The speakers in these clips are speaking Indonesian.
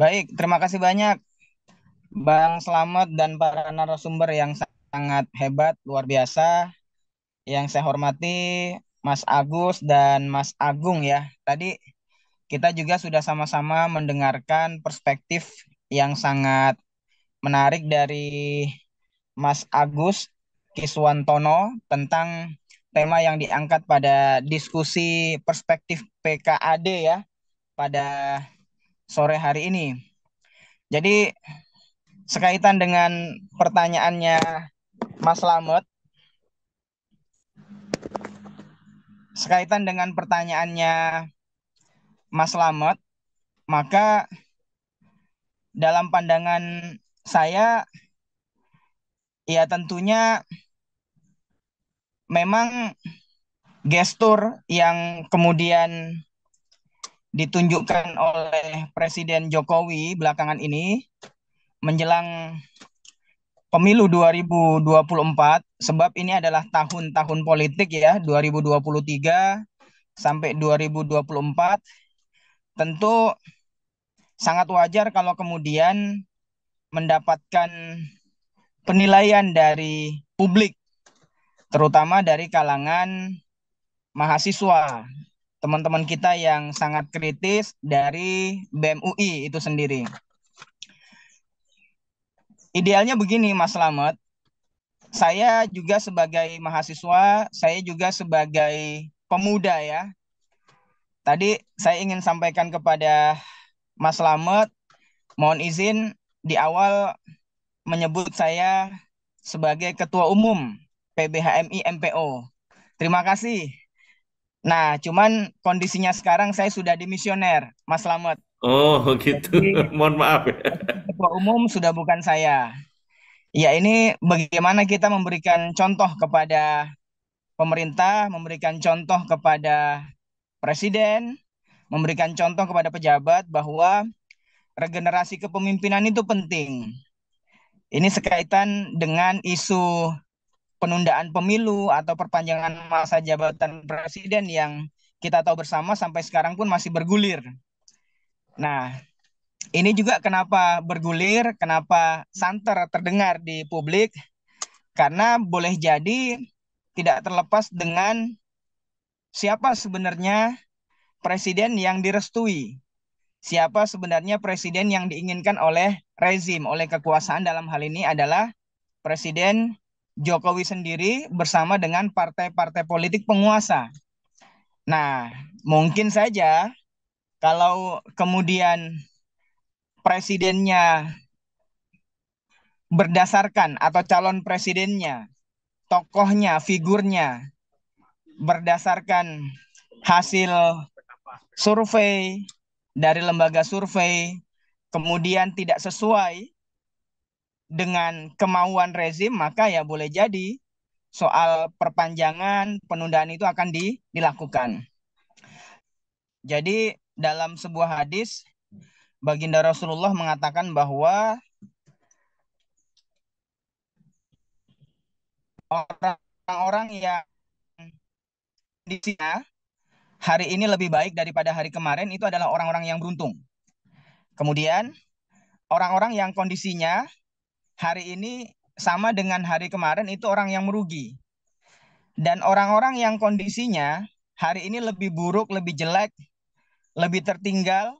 Baik, terima kasih banyak Bang Selamat dan para narasumber yang sangat hebat, luar biasa. Yang saya hormati Mas Agus dan Mas Agung ya. Tadi kita juga sudah sama-sama mendengarkan perspektif yang sangat menarik dari Mas Agus Kiswantono tentang tema yang diangkat pada diskusi perspektif PKAD ya pada sore hari ini. Jadi sekaitan dengan pertanyaannya Mas Lamet, sekaitan dengan pertanyaannya Mas Lamet, maka dalam pandangan saya, ya tentunya memang gestur yang kemudian ditunjukkan oleh Presiden Jokowi belakangan ini menjelang pemilu 2024 sebab ini adalah tahun-tahun politik ya 2023 sampai 2024 tentu sangat wajar kalau kemudian mendapatkan penilaian dari publik terutama dari kalangan mahasiswa teman-teman kita yang sangat kritis dari BMUI itu sendiri. Idealnya begini Mas Slamet, saya juga sebagai mahasiswa, saya juga sebagai pemuda ya. Tadi saya ingin sampaikan kepada Mas Slamet, mohon izin di awal menyebut saya sebagai Ketua Umum PBHMI MPO. Terima kasih. Nah, cuman kondisinya sekarang saya sudah dimisioner, Mas Lamet. Oh, gitu. Jadi, Mohon maaf ya. Ketua umum sudah bukan saya. Ya, ini bagaimana kita memberikan contoh kepada pemerintah, memberikan contoh kepada presiden, memberikan contoh kepada pejabat bahwa regenerasi kepemimpinan itu penting. Ini sekaitan dengan isu penundaan pemilu atau perpanjangan masa jabatan presiden yang kita tahu bersama sampai sekarang pun masih bergulir. Nah, ini juga kenapa bergulir, kenapa santer terdengar di publik karena boleh jadi tidak terlepas dengan siapa sebenarnya presiden yang direstui. Siapa sebenarnya presiden yang diinginkan oleh rezim, oleh kekuasaan dalam hal ini adalah presiden Jokowi sendiri bersama dengan partai-partai politik penguasa. Nah, mungkin saja kalau kemudian presidennya berdasarkan atau calon presidennya, tokohnya, figurnya berdasarkan hasil survei dari lembaga survei kemudian tidak sesuai dengan kemauan rezim maka ya boleh jadi soal perpanjangan penundaan itu akan di, dilakukan. Jadi dalam sebuah hadis baginda Rasulullah mengatakan bahwa orang-orang yang kondisinya hari ini lebih baik daripada hari kemarin itu adalah orang-orang yang beruntung. Kemudian orang-orang yang kondisinya hari ini sama dengan hari kemarin itu orang yang merugi. Dan orang-orang yang kondisinya hari ini lebih buruk, lebih jelek, lebih tertinggal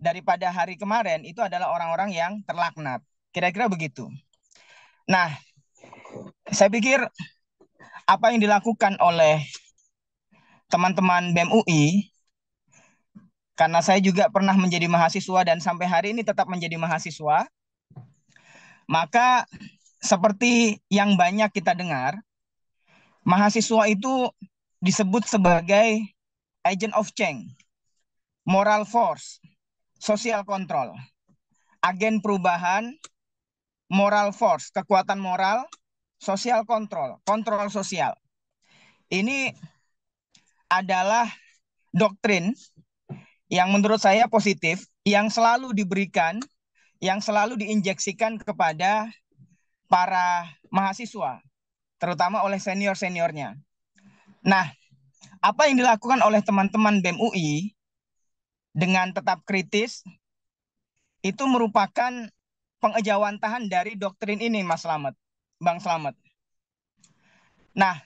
daripada hari kemarin itu adalah orang-orang yang terlaknat. Kira-kira begitu. Nah, saya pikir apa yang dilakukan oleh teman-teman BEM karena saya juga pernah menjadi mahasiswa dan sampai hari ini tetap menjadi mahasiswa maka seperti yang banyak kita dengar, mahasiswa itu disebut sebagai agent of change, moral force, social control, agen perubahan, moral force, kekuatan moral, social control, kontrol sosial. Ini adalah doktrin yang menurut saya positif yang selalu diberikan yang selalu diinjeksikan kepada para mahasiswa, terutama oleh senior-seniornya. Nah, apa yang dilakukan oleh teman-teman BEM UI dengan tetap kritis itu merupakan pengejawantahan dari doktrin ini, Mas Slamet, Bang Slamet. Nah,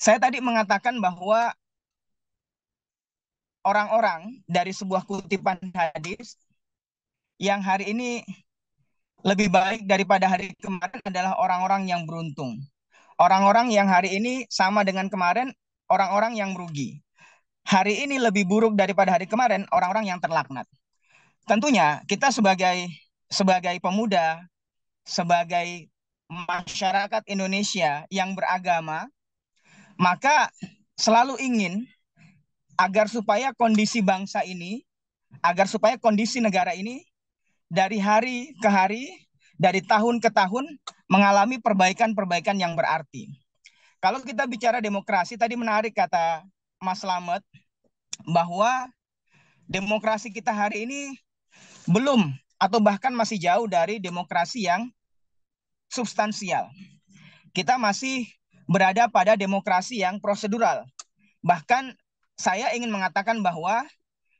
saya tadi mengatakan bahwa orang-orang dari sebuah kutipan hadis yang hari ini lebih baik daripada hari kemarin adalah orang-orang yang beruntung. Orang-orang yang hari ini sama dengan kemarin, orang-orang yang merugi. Hari ini lebih buruk daripada hari kemarin, orang-orang yang terlaknat. Tentunya kita sebagai sebagai pemuda, sebagai masyarakat Indonesia yang beragama, maka selalu ingin agar supaya kondisi bangsa ini, agar supaya kondisi negara ini dari hari ke hari, dari tahun ke tahun mengalami perbaikan-perbaikan yang berarti. Kalau kita bicara demokrasi, tadi menarik kata Mas Slamet bahwa demokrasi kita hari ini belum atau bahkan masih jauh dari demokrasi yang substansial. Kita masih berada pada demokrasi yang prosedural. Bahkan saya ingin mengatakan bahwa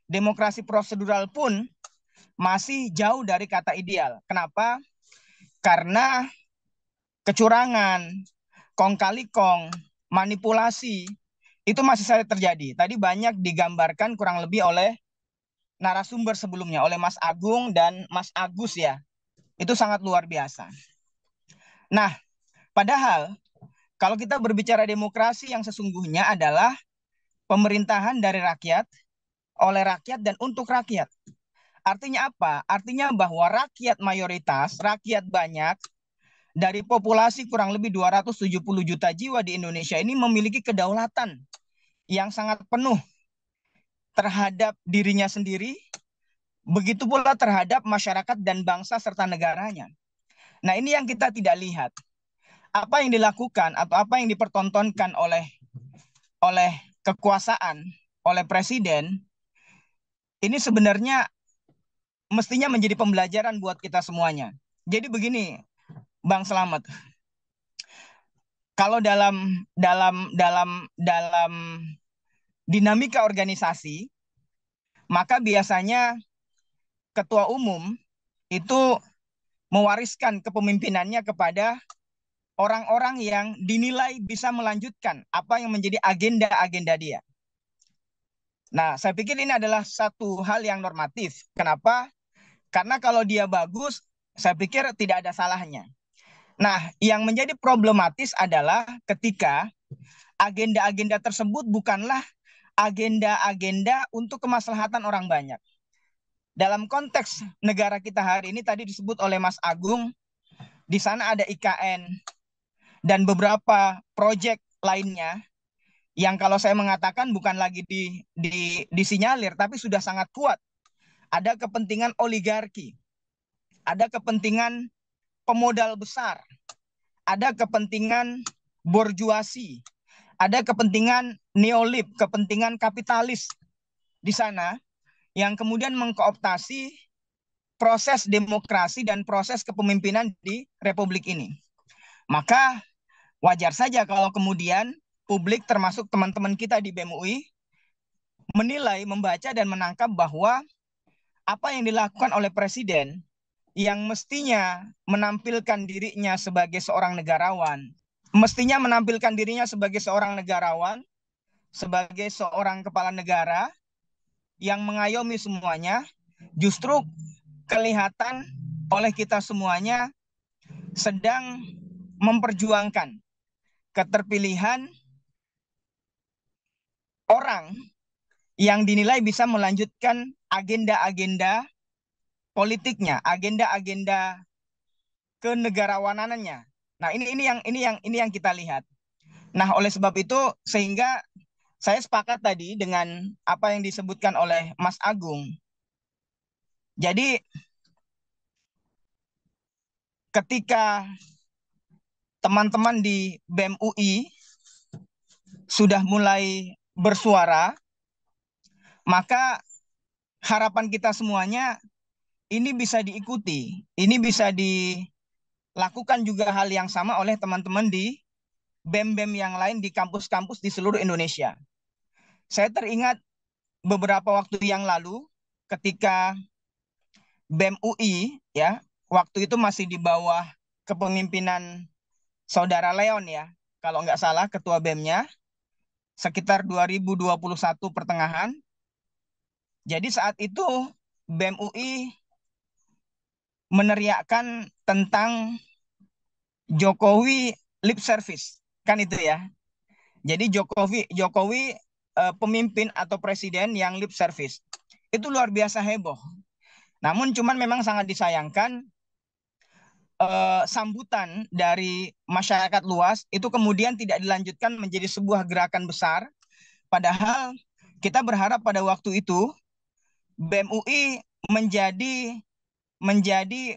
demokrasi prosedural pun masih jauh dari kata ideal. Kenapa? Karena kecurangan, kong kali kong, manipulasi itu masih saja terjadi. Tadi banyak digambarkan kurang lebih oleh narasumber sebelumnya oleh Mas Agung dan Mas Agus ya. Itu sangat luar biasa. Nah, padahal kalau kita berbicara demokrasi yang sesungguhnya adalah pemerintahan dari rakyat, oleh rakyat dan untuk rakyat. Artinya apa? Artinya bahwa rakyat mayoritas, rakyat banyak dari populasi kurang lebih 270 juta jiwa di Indonesia ini memiliki kedaulatan yang sangat penuh terhadap dirinya sendiri, begitu pula terhadap masyarakat dan bangsa serta negaranya. Nah, ini yang kita tidak lihat. Apa yang dilakukan atau apa yang dipertontonkan oleh oleh kekuasaan, oleh presiden ini sebenarnya mestinya menjadi pembelajaran buat kita semuanya. Jadi begini, Bang Selamat. Kalau dalam dalam dalam dalam dinamika organisasi, maka biasanya ketua umum itu mewariskan kepemimpinannya kepada orang-orang yang dinilai bisa melanjutkan apa yang menjadi agenda-agenda dia. Nah, saya pikir ini adalah satu hal yang normatif. Kenapa karena kalau dia bagus, saya pikir tidak ada salahnya. Nah, yang menjadi problematis adalah ketika agenda-agenda tersebut bukanlah agenda-agenda untuk kemaslahatan orang banyak. Dalam konteks negara kita hari ini tadi disebut oleh Mas Agung, di sana ada IKN dan beberapa proyek lainnya yang kalau saya mengatakan bukan lagi di, di disinyalir tapi sudah sangat kuat ada kepentingan oligarki. Ada kepentingan pemodal besar. Ada kepentingan borjuasi. Ada kepentingan neolib, kepentingan kapitalis di sana yang kemudian mengkooptasi proses demokrasi dan proses kepemimpinan di republik ini. Maka wajar saja kalau kemudian publik termasuk teman-teman kita di BMUI menilai, membaca dan menangkap bahwa apa yang dilakukan oleh presiden yang mestinya menampilkan dirinya sebagai seorang negarawan, mestinya menampilkan dirinya sebagai seorang negarawan, sebagai seorang kepala negara yang mengayomi semuanya, justru kelihatan oleh kita semuanya sedang memperjuangkan keterpilihan orang yang dinilai bisa melanjutkan agenda-agenda politiknya, agenda-agenda kenegarawanannya. Nah, ini ini yang ini yang ini yang kita lihat. Nah, oleh sebab itu sehingga saya sepakat tadi dengan apa yang disebutkan oleh Mas Agung. Jadi ketika teman-teman di BEM UI sudah mulai bersuara maka harapan kita semuanya ini bisa diikuti, ini bisa dilakukan juga hal yang sama oleh teman-teman di BEM-BEM yang lain di kampus-kampus di seluruh Indonesia. Saya teringat beberapa waktu yang lalu ketika BEM UI ya, waktu itu masih di bawah kepemimpinan Saudara Leon ya, kalau nggak salah ketua BEM-nya sekitar 2021 pertengahan jadi saat itu BEM UI meneriakkan tentang Jokowi lip service, kan itu ya. Jadi Jokowi Jokowi eh, pemimpin atau presiden yang lip service. Itu luar biasa heboh. Namun cuman memang sangat disayangkan eh, sambutan dari masyarakat luas itu kemudian tidak dilanjutkan menjadi sebuah gerakan besar. Padahal kita berharap pada waktu itu Bmui menjadi menjadi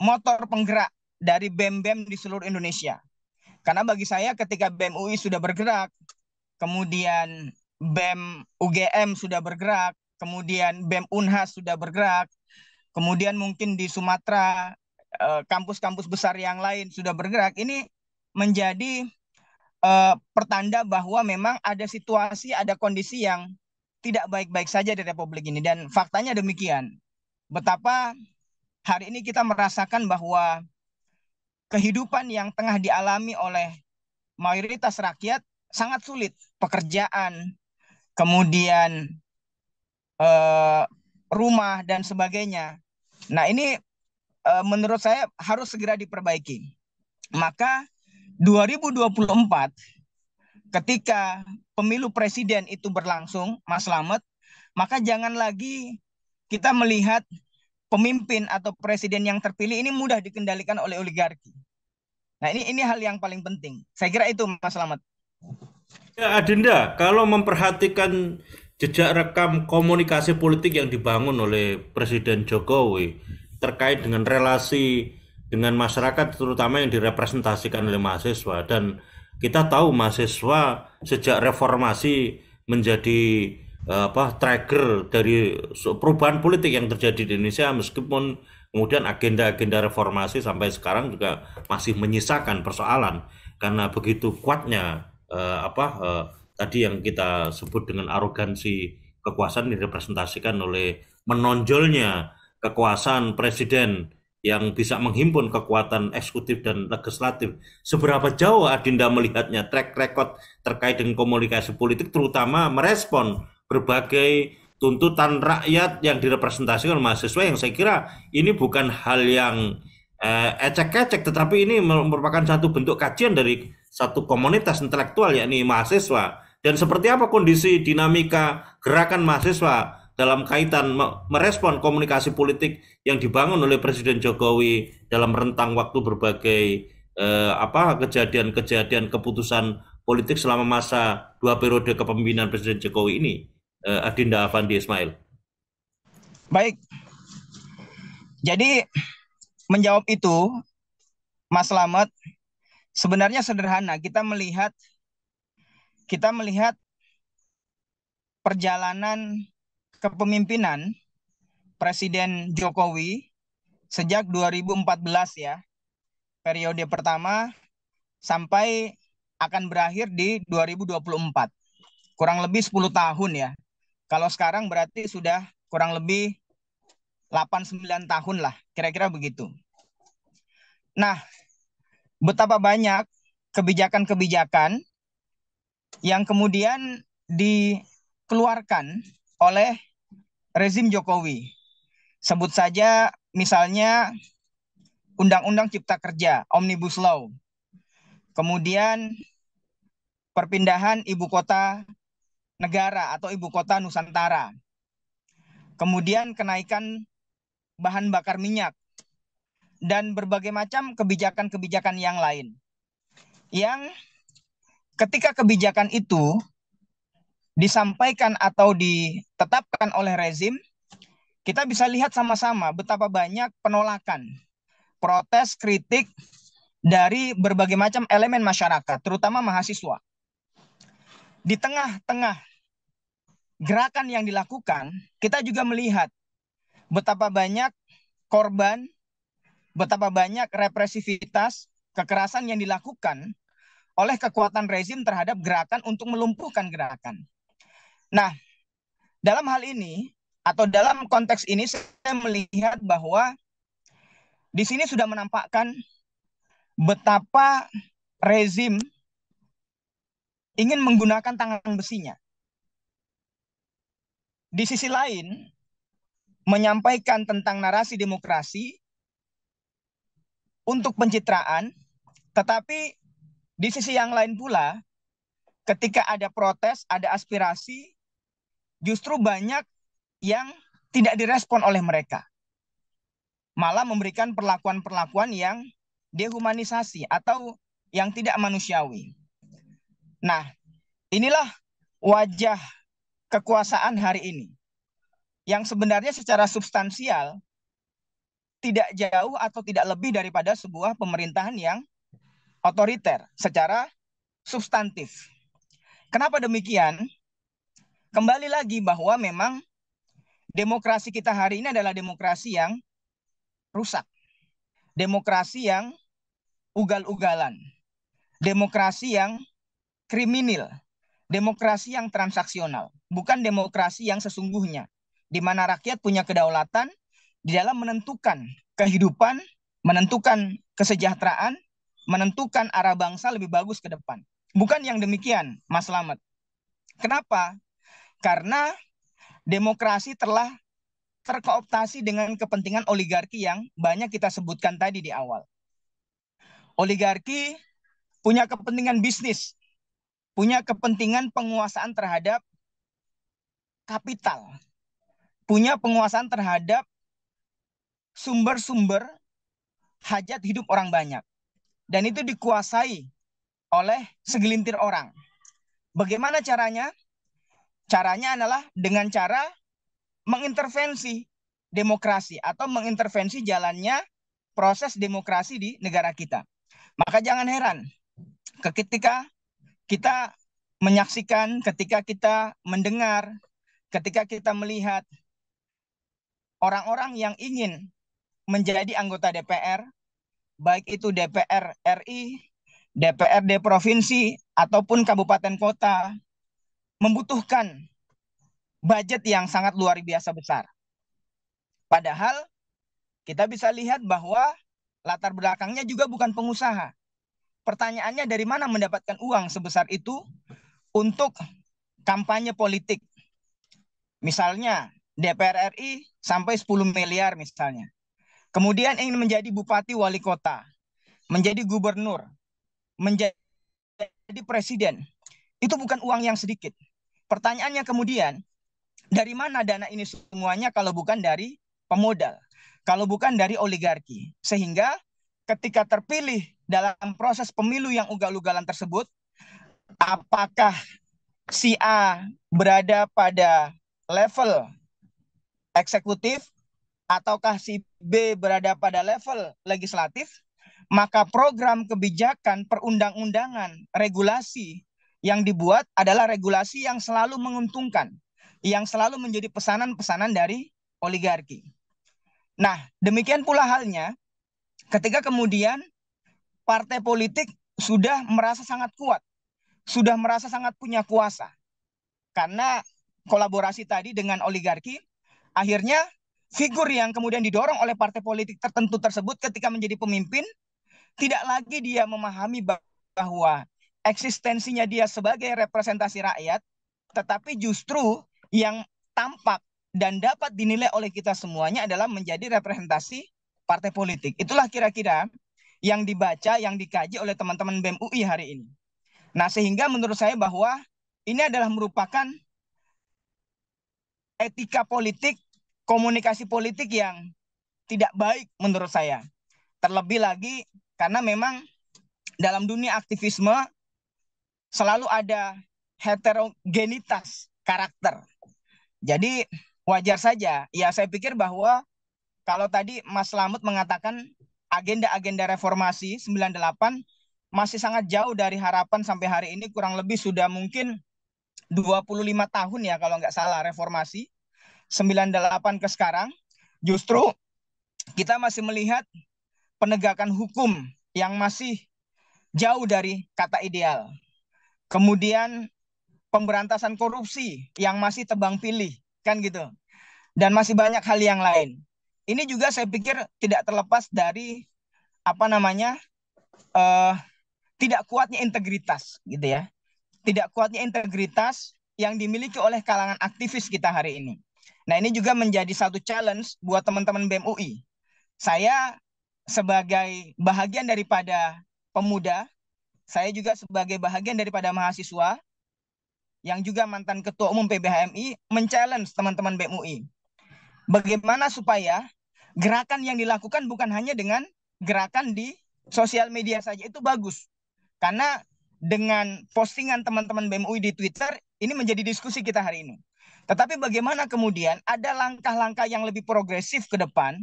motor penggerak dari BEM-BEM di seluruh Indonesia. Karena bagi saya ketika Bmui sudah bergerak, kemudian BEM UGM sudah bergerak, kemudian BEM Unhas sudah bergerak, kemudian mungkin di Sumatera eh, kampus-kampus besar yang lain sudah bergerak, ini menjadi eh, pertanda bahwa memang ada situasi, ada kondisi yang tidak baik-baik saja di republik ini dan faktanya demikian. Betapa hari ini kita merasakan bahwa kehidupan yang tengah dialami oleh mayoritas rakyat sangat sulit, pekerjaan, kemudian eh, rumah dan sebagainya. Nah, ini eh, menurut saya harus segera diperbaiki. Maka 2024 ketika pemilu presiden itu berlangsung, Mas Slamet, maka jangan lagi kita melihat pemimpin atau presiden yang terpilih ini mudah dikendalikan oleh oligarki. Nah, ini ini hal yang paling penting. Saya kira itu Mas Slamet. Ya, Adinda, kalau memperhatikan jejak rekam komunikasi politik yang dibangun oleh Presiden Jokowi terkait dengan relasi dengan masyarakat terutama yang direpresentasikan oleh mahasiswa dan kita tahu mahasiswa sejak reformasi menjadi eh, apa trigger dari perubahan politik yang terjadi di Indonesia meskipun kemudian agenda-agenda reformasi sampai sekarang juga masih menyisakan persoalan karena begitu kuatnya eh, apa eh, tadi yang kita sebut dengan arogansi kekuasaan direpresentasikan oleh menonjolnya kekuasaan presiden yang bisa menghimpun kekuatan eksekutif dan legislatif. Seberapa jauh Adinda melihatnya track record terkait dengan komunikasi politik terutama merespon berbagai tuntutan rakyat yang direpresentasikan mahasiswa yang saya kira ini bukan hal yang eh, ecek-ecek tetapi ini merupakan satu bentuk kajian dari satu komunitas intelektual yakni mahasiswa dan seperti apa kondisi dinamika gerakan mahasiswa dalam kaitan merespon komunikasi politik yang dibangun oleh Presiden Jokowi dalam rentang waktu berbagai eh, apa kejadian-kejadian keputusan politik selama masa dua periode kepemimpinan Presiden Jokowi ini eh, Adinda Avandi Ismail. Baik. Jadi menjawab itu Mas Slamet sebenarnya sederhana kita melihat kita melihat perjalanan kepemimpinan Presiden Jokowi sejak 2014 ya, periode pertama sampai akan berakhir di 2024. Kurang lebih 10 tahun ya. Kalau sekarang berarti sudah kurang lebih 8-9 tahun lah, kira-kira begitu. Nah, betapa banyak kebijakan-kebijakan yang kemudian dikeluarkan oleh rezim Jokowi. Sebut saja misalnya Undang-Undang Cipta Kerja, Omnibus Law. Kemudian perpindahan ibu kota negara atau ibu kota Nusantara. Kemudian kenaikan bahan bakar minyak dan berbagai macam kebijakan-kebijakan yang lain. Yang ketika kebijakan itu disampaikan atau ditetapkan oleh rezim, kita bisa lihat sama-sama betapa banyak penolakan, protes, kritik dari berbagai macam elemen masyarakat, terutama mahasiswa. Di tengah-tengah gerakan yang dilakukan, kita juga melihat betapa banyak korban, betapa banyak represivitas, kekerasan yang dilakukan oleh kekuatan rezim terhadap gerakan untuk melumpuhkan gerakan. Nah, dalam hal ini atau dalam konteks ini saya melihat bahwa di sini sudah menampakkan betapa rezim ingin menggunakan tangan besinya. Di sisi lain, menyampaikan tentang narasi demokrasi untuk pencitraan, tetapi di sisi yang lain pula, ketika ada protes, ada aspirasi, justru banyak yang tidak direspon oleh mereka. Malah memberikan perlakuan-perlakuan yang dehumanisasi atau yang tidak manusiawi. Nah, inilah wajah kekuasaan hari ini. Yang sebenarnya secara substansial tidak jauh atau tidak lebih daripada sebuah pemerintahan yang otoriter secara substantif. Kenapa demikian? kembali lagi bahwa memang demokrasi kita hari ini adalah demokrasi yang rusak. Demokrasi yang ugal-ugalan. Demokrasi yang kriminal. Demokrasi yang transaksional. Bukan demokrasi yang sesungguhnya. Di mana rakyat punya kedaulatan di dalam menentukan kehidupan, menentukan kesejahteraan, menentukan arah bangsa lebih bagus ke depan. Bukan yang demikian, Mas Slamet. Kenapa karena demokrasi telah terkooptasi dengan kepentingan oligarki yang banyak kita sebutkan tadi di awal. Oligarki punya kepentingan bisnis, punya kepentingan penguasaan terhadap kapital, punya penguasaan terhadap sumber-sumber hajat hidup orang banyak. Dan itu dikuasai oleh segelintir orang. Bagaimana caranya? Caranya adalah dengan cara mengintervensi demokrasi atau mengintervensi jalannya proses demokrasi di negara kita. Maka jangan heran ketika kita menyaksikan, ketika kita mendengar, ketika kita melihat orang-orang yang ingin menjadi anggota DPR, baik itu DPR RI, DPRD provinsi ataupun kabupaten kota, membutuhkan budget yang sangat luar biasa besar. Padahal kita bisa lihat bahwa latar belakangnya juga bukan pengusaha. Pertanyaannya dari mana mendapatkan uang sebesar itu untuk kampanye politik? Misalnya DPR RI sampai 10 miliar misalnya. Kemudian ingin menjadi bupati wali kota, menjadi gubernur, menjadi presiden. Itu bukan uang yang sedikit pertanyaannya kemudian, dari mana dana ini semuanya kalau bukan dari pemodal, kalau bukan dari oligarki. Sehingga ketika terpilih dalam proses pemilu yang ugal-ugalan tersebut, apakah si A berada pada level eksekutif ataukah si B berada pada level legislatif, maka program kebijakan perundang-undangan, regulasi yang dibuat adalah regulasi yang selalu menguntungkan, yang selalu menjadi pesanan-pesanan dari oligarki. Nah, demikian pula halnya ketika kemudian partai politik sudah merasa sangat kuat, sudah merasa sangat punya kuasa. Karena kolaborasi tadi dengan oligarki, akhirnya figur yang kemudian didorong oleh partai politik tertentu tersebut ketika menjadi pemimpin, tidak lagi dia memahami bahwa eksistensinya dia sebagai representasi rakyat, tetapi justru yang tampak dan dapat dinilai oleh kita semuanya adalah menjadi representasi partai politik. Itulah kira-kira yang dibaca, yang dikaji oleh teman-teman BEM UI hari ini. Nah, sehingga menurut saya bahwa ini adalah merupakan etika politik, komunikasi politik yang tidak baik menurut saya. Terlebih lagi karena memang dalam dunia aktivisme selalu ada heterogenitas karakter. Jadi wajar saja. Ya saya pikir bahwa kalau tadi Mas Lamut mengatakan agenda-agenda reformasi 98 masih sangat jauh dari harapan sampai hari ini kurang lebih sudah mungkin 25 tahun ya kalau nggak salah reformasi 98 ke sekarang justru kita masih melihat penegakan hukum yang masih jauh dari kata ideal. Kemudian pemberantasan korupsi yang masih tebang pilih, kan gitu. Dan masih banyak hal yang lain. Ini juga saya pikir tidak terlepas dari apa namanya uh, tidak kuatnya integritas, gitu ya. Tidak kuatnya integritas yang dimiliki oleh kalangan aktivis kita hari ini. Nah ini juga menjadi satu challenge buat teman-teman BMUI. Saya sebagai bahagian daripada pemuda saya juga sebagai bahagian daripada mahasiswa yang juga mantan ketua umum PBHMI men teman-teman BMUI. Bagaimana supaya gerakan yang dilakukan bukan hanya dengan gerakan di sosial media saja itu bagus. Karena dengan postingan teman-teman BMUI di Twitter ini menjadi diskusi kita hari ini. Tetapi bagaimana kemudian ada langkah-langkah yang lebih progresif ke depan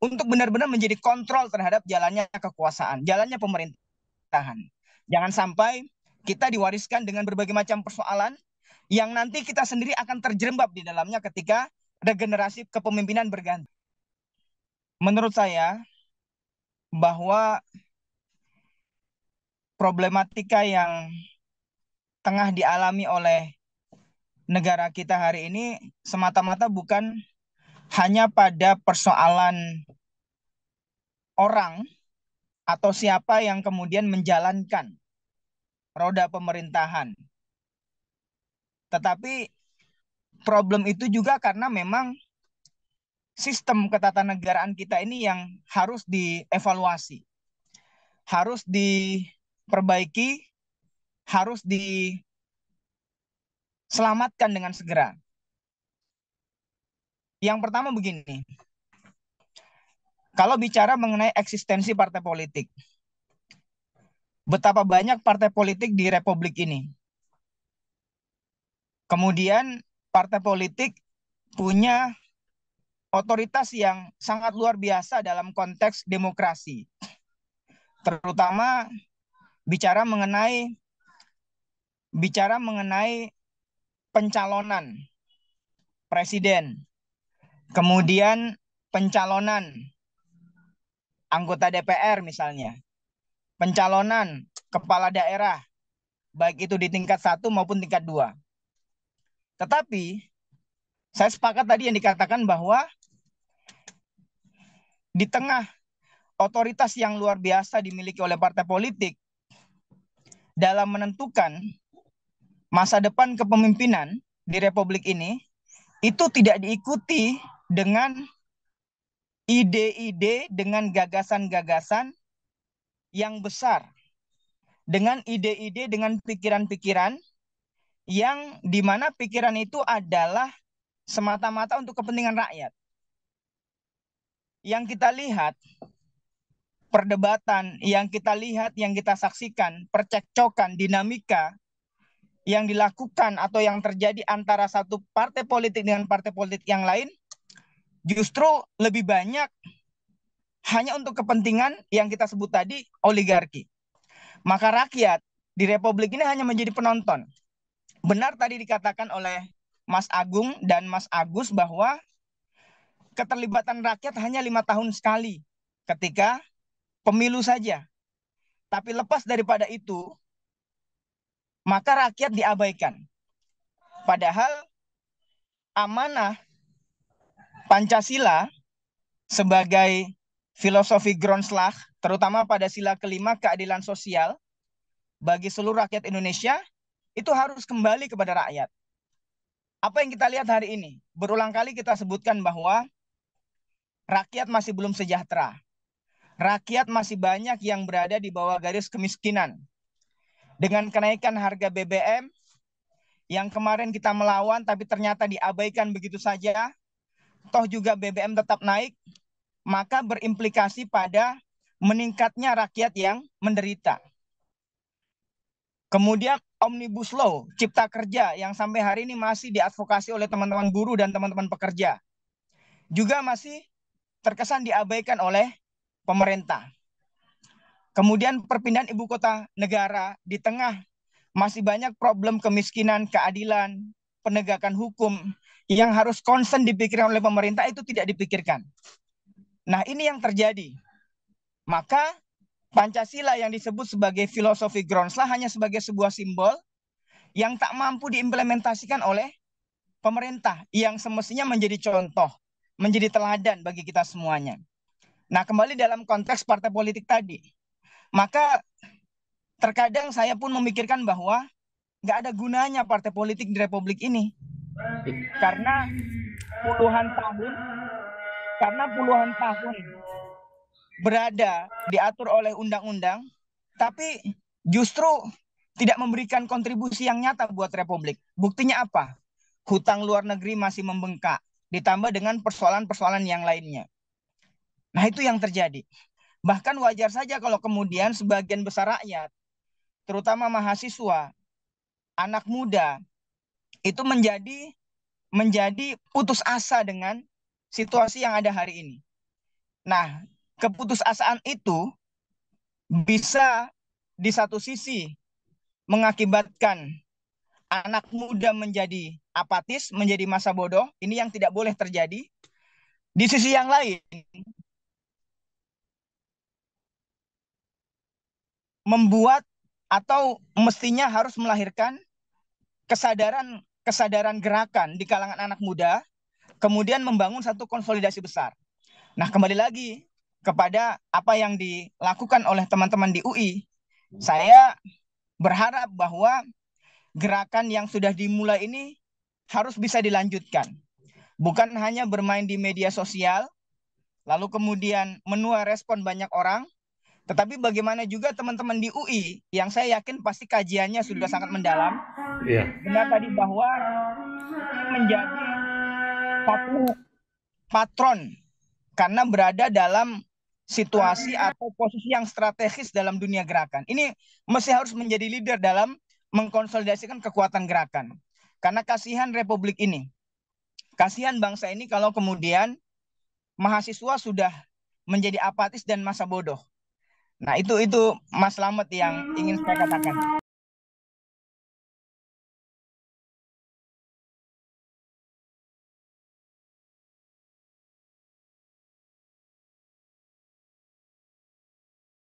untuk benar-benar menjadi kontrol terhadap jalannya kekuasaan, jalannya pemerintahan. Jangan sampai kita diwariskan dengan berbagai macam persoalan yang nanti kita sendiri akan terjerembab di dalamnya ketika regenerasi kepemimpinan berganti. Menurut saya bahwa problematika yang tengah dialami oleh negara kita hari ini semata-mata bukan hanya pada persoalan orang atau siapa yang kemudian menjalankan roda pemerintahan. Tetapi problem itu juga karena memang sistem ketatanegaraan kita ini yang harus dievaluasi, harus diperbaiki, harus diselamatkan dengan segera. Yang pertama begini, kalau bicara mengenai eksistensi partai politik, betapa banyak partai politik di republik ini. Kemudian partai politik punya otoritas yang sangat luar biasa dalam konteks demokrasi. Terutama bicara mengenai bicara mengenai pencalonan presiden, kemudian pencalonan anggota DPR misalnya pencalonan kepala daerah baik itu di tingkat satu maupun tingkat dua. Tetapi saya sepakat tadi yang dikatakan bahwa di tengah otoritas yang luar biasa dimiliki oleh partai politik dalam menentukan masa depan kepemimpinan di republik ini itu tidak diikuti dengan ide-ide dengan gagasan-gagasan yang besar dengan ide-ide, dengan pikiran-pikiran yang dimana pikiran itu adalah semata-mata untuk kepentingan rakyat. Yang kita lihat, perdebatan yang kita lihat, yang kita saksikan, percekcokan, dinamika yang dilakukan atau yang terjadi antara satu partai politik dengan partai politik yang lain, justru lebih banyak hanya untuk kepentingan yang kita sebut tadi oligarki. Maka rakyat di republik ini hanya menjadi penonton. Benar tadi dikatakan oleh Mas Agung dan Mas Agus bahwa keterlibatan rakyat hanya lima tahun sekali ketika pemilu saja. Tapi lepas daripada itu, maka rakyat diabaikan. Padahal amanah Pancasila sebagai filosofi Grönschlag, terutama pada sila kelima keadilan sosial bagi seluruh rakyat Indonesia, itu harus kembali kepada rakyat. Apa yang kita lihat hari ini? Berulang kali kita sebutkan bahwa rakyat masih belum sejahtera. Rakyat masih banyak yang berada di bawah garis kemiskinan. Dengan kenaikan harga BBM yang kemarin kita melawan tapi ternyata diabaikan begitu saja, toh juga BBM tetap naik, maka berimplikasi pada meningkatnya rakyat yang menderita. Kemudian Omnibus Law, Cipta Kerja yang sampai hari ini masih diadvokasi oleh teman-teman buruh dan teman-teman pekerja. Juga masih terkesan diabaikan oleh pemerintah. Kemudian perpindahan ibu kota negara di tengah masih banyak problem kemiskinan, keadilan, penegakan hukum yang harus konsen dipikirkan oleh pemerintah itu tidak dipikirkan. Nah, ini yang terjadi. Maka Pancasila yang disebut sebagai filosofi lah hanya sebagai sebuah simbol yang tak mampu diimplementasikan oleh pemerintah yang semestinya menjadi contoh, menjadi teladan bagi kita semuanya. Nah, kembali dalam konteks partai politik tadi. Maka terkadang saya pun memikirkan bahwa nggak ada gunanya partai politik di Republik ini. Karena puluhan tahun karena puluhan tahun berada diatur oleh undang-undang, tapi justru tidak memberikan kontribusi yang nyata buat Republik. Buktinya apa? Hutang luar negeri masih membengkak, ditambah dengan persoalan-persoalan yang lainnya. Nah itu yang terjadi. Bahkan wajar saja kalau kemudian sebagian besar rakyat, terutama mahasiswa, anak muda, itu menjadi menjadi putus asa dengan situasi yang ada hari ini. Nah, keputusasaan itu bisa di satu sisi mengakibatkan anak muda menjadi apatis, menjadi masa bodoh. Ini yang tidak boleh terjadi. Di sisi yang lain, membuat atau mestinya harus melahirkan kesadaran kesadaran gerakan di kalangan anak muda kemudian membangun satu konsolidasi besar. Nah, kembali lagi kepada apa yang dilakukan oleh teman-teman di UI, saya berharap bahwa gerakan yang sudah dimulai ini harus bisa dilanjutkan. Bukan hanya bermain di media sosial, lalu kemudian menuai respon banyak orang, tetapi bagaimana juga teman-teman di UI yang saya yakin pasti kajiannya sudah sangat mendalam. Iya. Benar tadi bahwa menjadi patron, patron karena berada dalam situasi atau posisi yang strategis dalam dunia gerakan. Ini masih harus menjadi leader dalam mengkonsolidasikan kekuatan gerakan. Karena kasihan republik ini. Kasihan bangsa ini kalau kemudian mahasiswa sudah menjadi apatis dan masa bodoh. Nah, itu itu Mas Lamet yang ingin saya katakan.